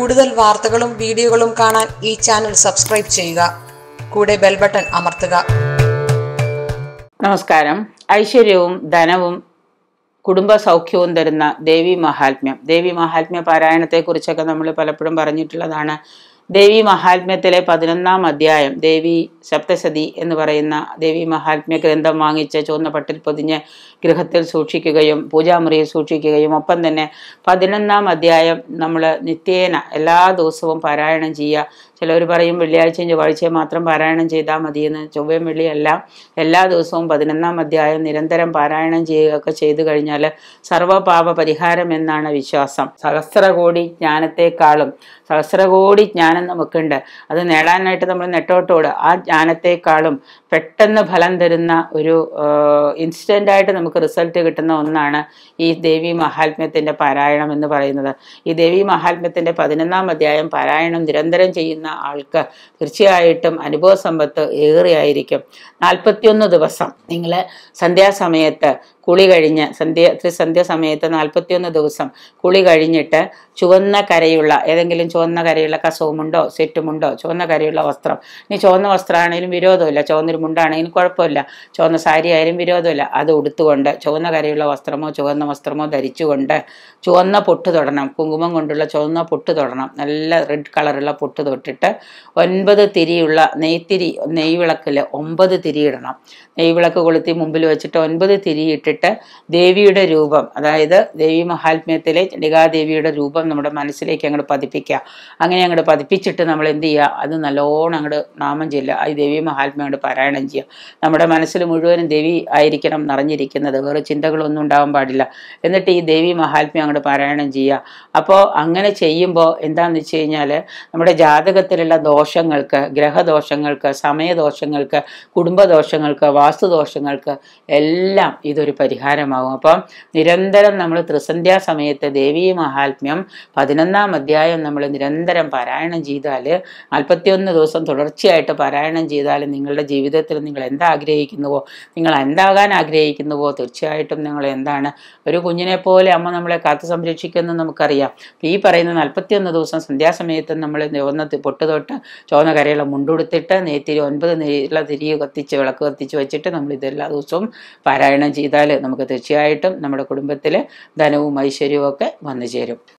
കൂടുതൽ വാർത്തകളും വീഡിയോകളും കാണാൻ ഈ ചാനൽ സബ്സ്ക്രൈബ് ചെയ്യുക കൂടെ ബെൽ ബട്ടൺ അമർത്തുക നമസ്കാരം ഐശ്വര്യവും ധനവും കുടുംബ സൗഖ്യവും തരുന്ന ദേവി മഹാത്മ്യം ദേവി മഹാത്മ്യ കുറിച്ചൊക്കെ നമ്മൾ പലപ്പോഴും പറഞ്ഞിട്ടുള്ളതാണ് ദേവി മഹാത്മ്യത്തിലെ പതിനൊന്നാം അധ്യായം ദേവി സപ്തസതി എന്ന് പറയുന്ന ദേവി മഹാത്മ്യ ഗ്രന്ഥം വാങ്ങിച്ച് പട്ടിൽ പൊതിഞ്ഞ് ഗൃഹത്തിൽ സൂക്ഷിക്കുകയും പൂജാമുറിയിൽ സൂക്ഷിക്കുകയും ഒപ്പം തന്നെ പതിനൊന്നാം അധ്യായം നമ്മൾ നിത്യേന എല്ലാ ദിവസവും പാരായണം ചെയ്യുക ചിലവർ പറയും വെള്ളിയാഴ്ചയും ചൊവ്വാഴ്ചയും മാത്രം പാരായണം ചെയ്താൽ മതിയെന്ന് ചൊവ്വയും വെള്ളിയല്ല എല്ലാ ദിവസവും പതിനൊന്നാം അധ്യായം നിരന്തരം പാരായണം ചെയ്യുകയൊക്കെ ചെയ്തു കഴിഞ്ഞാൽ സർവ്വപാപ പരിഹാരം എന്നാണ് വിശ്വാസം സഹസ്രകോടി ജ്ഞാനത്തെക്കാളും സഹസ്രകോടി ജ്ഞാനം നമുക്കുണ്ട് അത് നേടാനായിട്ട് നമ്മൾ നെട്ടോട്ടോട് ആ ജ്ഞാനത്തെക്കാളും പെട്ടെന്ന് ഫലം തരുന്ന ഒരു ഇൻസ്റ്റൻ്റ് ആയിട്ട് നമുക്ക് റിസൾട്ട് കിട്ടുന്ന ഒന്നാണ് ഈ ദേവി മഹാത്മ്യത്തിൻ്റെ പാരായണം എന്ന് പറയുന്നത് ഈ ദേവി മഹാത്മ്യത്തിൻ്റെ പതിനൊന്നാം അധ്യായം പാരായണം നിരന്തരം ചെയ്യുന്ന ആൾക്ക് തീർച്ചയായിട്ടും അനുഭവ സമ്പത്ത് ഏറെയായിരിക്കും നാൽപ്പത്തിയൊന്ന് ദിവസം നിങ്ങൾ സന്ധ്യാസമയത്ത് കുളി കഴിഞ്ഞ് സന്ധ്യ ത്രിസന്ധ്യ സമയത്ത് നാൽപ്പത്തിയൊന്ന് ദിവസം കുളി കഴിഞ്ഞിട്ട് ചുവന്ന കരയുള്ള ഏതെങ്കിലും ചുവന്ന കരയുള്ള കസവുമുണ്ടോ സെറ്റുമുണ്ടോ ചുവന്ന കരയുള്ള വസ്ത്രം ഇനി ചുവന്ന വസ്ത്രമാണെങ്കിലും വിരോധമില്ല ചുവന്നൊരു മുണ്ടാണെങ്കിലും കുഴപ്പമില്ല ചുവന്ന സാരി ആയാലും വിരോധമില്ല അത് ഉടുത്തുകൊണ്ട് ചുവന്ന കരയുള്ള വസ്ത്രമോ ചുവന്ന വസ്ത്രമോ ധരിച്ചുകൊണ്ട് ചുവന്ന പൊട്ട് തൊടണം കുങ്കുമം കൊണ്ടുള്ള ചുവന്ന പൊട്ട് തൊടണം നല്ല റെഡ് കളറുള്ള പൊട്ട് തൊട്ടിട്ട് ഒൻപത് തിരിയുള്ള നെയ്ത്തിരി നെയ്വിളക്കിൽ ഒമ്പത് തിരിയിടണം നെയ്വിളക്ക് കൊളുത്തി മുമ്പിൽ വെച്ചിട്ട് ഒൻപത് തിരിയിട്ട് ഇട്ടിട്ട് ദേവിയുടെ രൂപം അതായത് ദേവി മഹാത്മ്യത്തിലെ ചണ്ഡികാദേവിയുടെ രൂപം നമ്മുടെ മനസ്സിലേക്ക് അങ്ങോട്ട് പതിപ്പിക്കുക അങ്ങനെ അങ്ങോട്ട് പതിപ്പിച്ചിട്ട് നമ്മൾ എന്ത് ചെയ്യുക അത് നല്ലോണം അങ്ങോട്ട് നാമം ചെല്ലുക ഈ ദേവി മഹാത്മ്യം അങ്ങോട്ട് പാരായണം ചെയ്യുക നമ്മുടെ മനസ്സിൽ മുഴുവനും ദേവി ആയിരിക്കണം നിറഞ്ഞിരിക്കുന്നത് വേറെ ചിന്തകളൊന്നും ഉണ്ടാവാൻ പാടില്ല എന്നിട്ട് ഈ ദേവി മഹാത്മ്യം അങ്ങോട്ട് പാരായണം ചെയ്യുക അപ്പോൾ അങ്ങനെ ചെയ്യുമ്പോൾ എന്താണെന്ന് വെച്ച് കഴിഞ്ഞാൽ നമ്മുടെ ജാതകത്തിലുള്ള ദോഷങ്ങൾക്ക് ഗ്രഹദോഷങ്ങൾക്ക് സമയദോഷങ്ങൾക്ക് കുടുംബദോഷങ്ങൾക്ക് വാസ്തുദോഷങ്ങൾക്ക് എല്ലാം ഇതൊരു പരിഹാരമാകും അപ്പം നിരന്തരം നമ്മൾ ത്രിസന്ധ്യാ സമയത്ത് ദേവീ മഹാത്മ്യം പതിനൊന്നാം അധ്യായം നമ്മൾ നിരന്തരം പാരായണം ചെയ്താൽ നാൽപ്പത്തിയൊന്ന് ദിവസം തുടർച്ചയായിട്ട് പാരായണം ചെയ്താൽ നിങ്ങളുടെ ജീവിതത്തിൽ നിങ്ങൾ എന്താഗ്രഹിക്കുന്നുവോ നിങ്ങൾ എന്താകാൻ ആഗ്രഹിക്കുന്നുവോ തീർച്ചയായിട്ടും നിങ്ങൾ എന്താണ് ഒരു കുഞ്ഞിനെ പോലെ അമ്മ നമ്മളെ കാത്തു സംരക്ഷിക്കുന്നു നമുക്കറിയാം ഈ പറയുന്ന നാൽപ്പത്തിയൊന്ന് ദിവസം സന്ധ്യാസമയത്ത് നമ്മൾ ഒന്ന് പൊട്ടുതൊട്ട് ചോന്ന കരയുള്ള മുണ്ടുടുത്തിട്ട് നെയ്ത്തിരി ഒൻപത് നീള തിരി കത്തിച്ച് വിളക്ക് കത്തിച്ച് വെച്ചിട്ട് നമ്മൾ ഇതെല്ലാ ദിവസവും പാരായണം ചെയ്താൽ നമുക്ക് തീർച്ചയായിട്ടും നമ്മുടെ കുടുംബത്തിൽ ധനവും ഐശ്വര്യവും ഒക്കെ വന്നു ചേരും